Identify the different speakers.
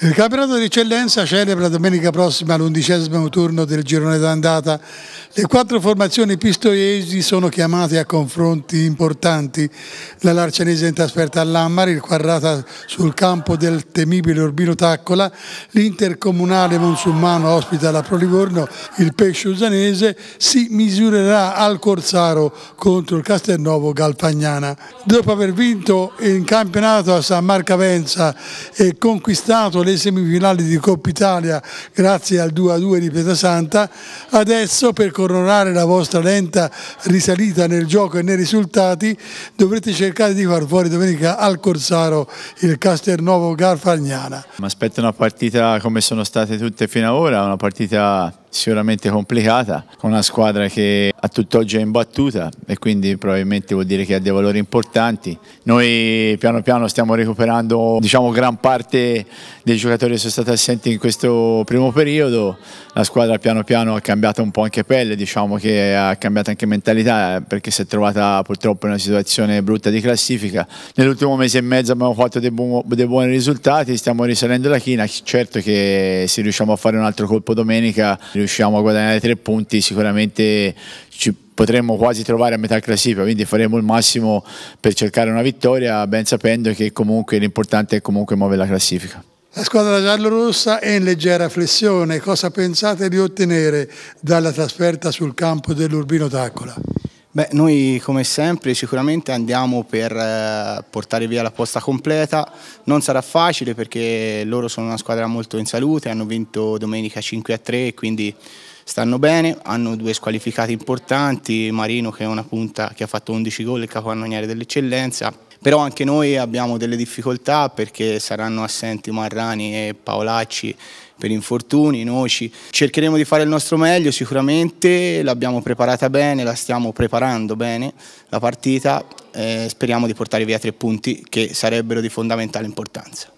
Speaker 1: Il campionato di eccellenza celebra domenica prossima l'undicesimo turno del girone d'andata. Le quattro formazioni pistoiesi sono chiamate a confronti importanti. La Larcenese in trasferta all'Ammari, il Quarrata sul campo del temibile Urbino Taccola, l'intercomunale Monsummano ospita la Pro Livorno, il Pesce Usanese si misurerà al Corsaro contro il Castelnuovo Galfagnana. Dopo aver vinto in campionato a San Marcavenza e conquistato le semifinali di Coppa Italia grazie al 2-2 di Pietrasanta, adesso per coronare la vostra lenta risalita nel gioco e nei risultati dovrete cercare di far fuori domenica al Corsaro il Castelnuovo Garfagnana.
Speaker 2: Mi aspetto una partita come sono state tutte fino ad ora, una partita sicuramente complicata, con una squadra che a tutt'oggi è imbattuta e quindi probabilmente vuol dire che ha dei valori importanti. Noi piano piano stiamo recuperando diciamo, gran parte dei giocatori che sono stati assenti in questo primo periodo, la squadra piano piano ha cambiato un po' anche pelle, diciamo che ha cambiato anche mentalità eh, perché si è trovata purtroppo in una situazione brutta di classifica. Nell'ultimo mese e mezzo abbiamo fatto dei, bu dei buoni risultati, stiamo risalendo la china, certo che se riusciamo a fare un altro colpo domenica riusciamo a guadagnare tre punti sicuramente ci potremmo quasi trovare a metà classifica, quindi faremo il massimo per cercare una vittoria, ben sapendo che comunque l'importante è comunque muovere la classifica.
Speaker 1: La squadra giallorossa è in leggera flessione, cosa pensate di ottenere dalla trasferta sul campo dell'Urbino Taccola? Beh, noi come sempre
Speaker 3: sicuramente andiamo per eh, portare via la posta completa, non sarà facile perché loro sono una squadra molto in salute, hanno vinto domenica 5 3 quindi stanno bene, hanno due squalificati importanti, Marino che è una punta che ha fatto 11 gol, il capocannoniere dell'eccellenza, però anche noi abbiamo delle difficoltà perché saranno assenti Marrani e Paolacci per infortuni, noci. Cercheremo di fare il nostro meglio sicuramente, l'abbiamo preparata bene, la stiamo preparando bene la partita, eh, speriamo di portare via tre punti che sarebbero di fondamentale importanza.